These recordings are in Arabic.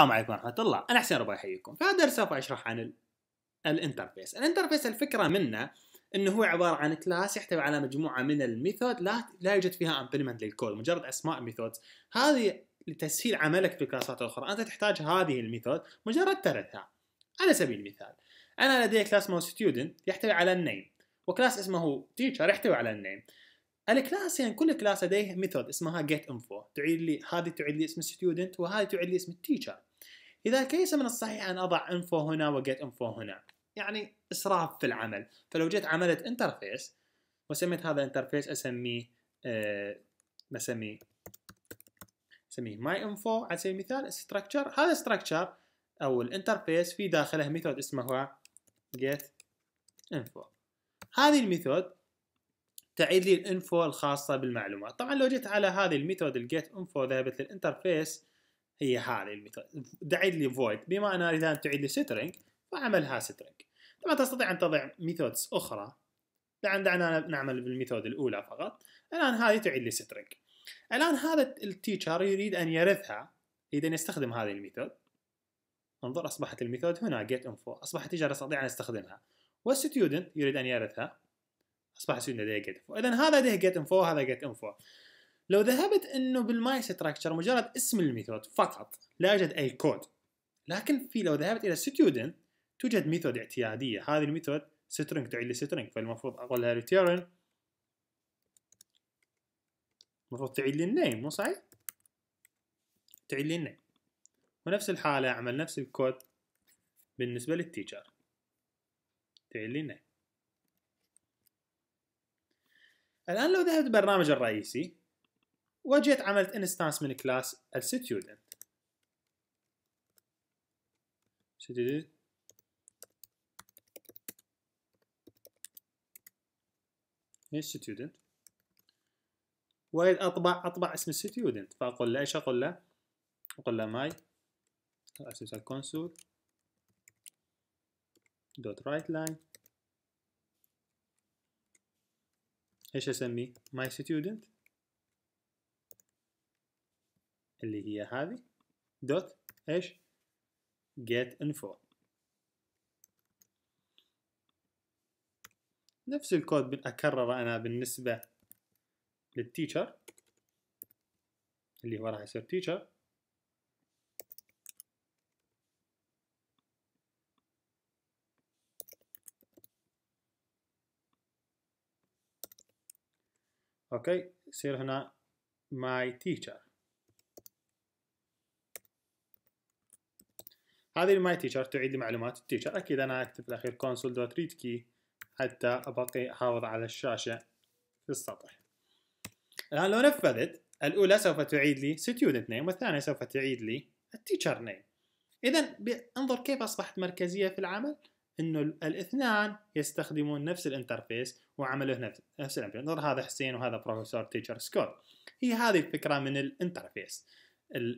السلام عليكم ورحمة الله أنا حسين ربا يحييكم في هذا سوف أشرح عن الانترفيس الانترفيس الفكرة منه انه هو عباره عن كلاس يحتوي على مجموعه من الميثود لا لا يوجد فيها امبلمنت للكود مجرد اسماء ميثود هذه لتسهيل عملك في الكلاسات الاخرى انت تحتاج هذه الميثود مجرد ترثها على سبيل المثال انا لدي كلاس مو ستودنت يحتوي على النيم وكلاس اسمه تيتشر يحتوي على النيم الكلاس يعني كل كلاس لديه ميثود اسمها get info تعيد لي هذه تعيد لي اسم student وهذه تعيد لي اسم teacher إذا ليس من الصحيح أن أضع info هنا و get info هنا يعني إسراف في العمل فلو جيت عملت انترفيس وسميت هذا الانترفيس أسميه أه أسميه اسميه ماي انفو على سبيل المثال structure هذا structure او الانترفيس في داخله ميثود اسمها get info هذه الميثود تعيد لي الانفو الخاصه بالمعلومات طبعا لو جيت على هذه الميثود الجيت انفو ذهبت للانترفيس هي هذه الميثود تعيد لي void بما انها اذا تعيد لي سترينج فعملها سترينج طبعا تستطيع ان تضع ميثودز اخرى دعنا دعنا نعمل بالميثود الاولى فقط الان هذه تعيد لي سترينج الان هذا التيتشر يريد ان يرثها يريد ان يستخدم هذه الميثود انظر اصبحت الميثود هنا get info اصبحت تيجر استطيع ان استخدمها والستودنت يريد ان يرثها اصبح يصير لديه جيت انفو اذا هذا لديه جيت انفو وهذا جيت انفو لو ذهبت انه بالماي ستراكشر مجرد اسم الميثود فقط لا يوجد اي كود لكن في لو ذهبت الى ستودنت توجد ميثود اعتياديه هذه الميثود سترنج تعيد لي فالمفروض اقول لها ريتيرن المفروض تعيد لي النيم مو صحيح؟ تعيد لي النيم ونفس الحاله اعمل نفس الكود بالنسبه للتيشر تعيد لي النيم الان لو ذهبت البرنامج الرئيسي وجيت عملت انستانس من كلاس الستودنت student student واريد اطبع اطبع اسم الستودنت فاقول له ايش اقول له؟ اقول له ماي اسس الكونسول دوت رايت لاين ايش اسميه ماي ستودنت اللي هي هذه دوت ايش جيت انفو نفس الكود اكرره انا بالنسبه للتيشر اللي هو راح يصير تيشر اوكي يصير هنا my teacher هذه الماي تيشر تعيد لي معلومات التيشر اكيد انا اكتب الاخير كونسول دوت ريد كي حتى ابقي احافظ على الشاشه في السطح الان لو نفذت الاولى سوف تعيد لي ستودنت نيم والثانيه سوف تعيد لي التيشر نيم اذا انظر كيف اصبحت مركزيه في العمل انه الاثنان يستخدمون نفس الانترفيس وعمله نفس نفس الامبلمنت هذا حسين وهذا بروفيسور تيتشر سكوت هي هذه الفكره من الانترفيس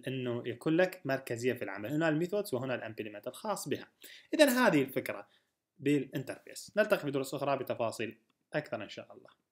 انه يكون لك مركزيه في العمل هنا الميثودز وهنا الامبلمنت الخاص بها اذا هذه الفكره بالانترفيس نلتقي في دروس اخرى بتفاصيل اكثر ان شاء الله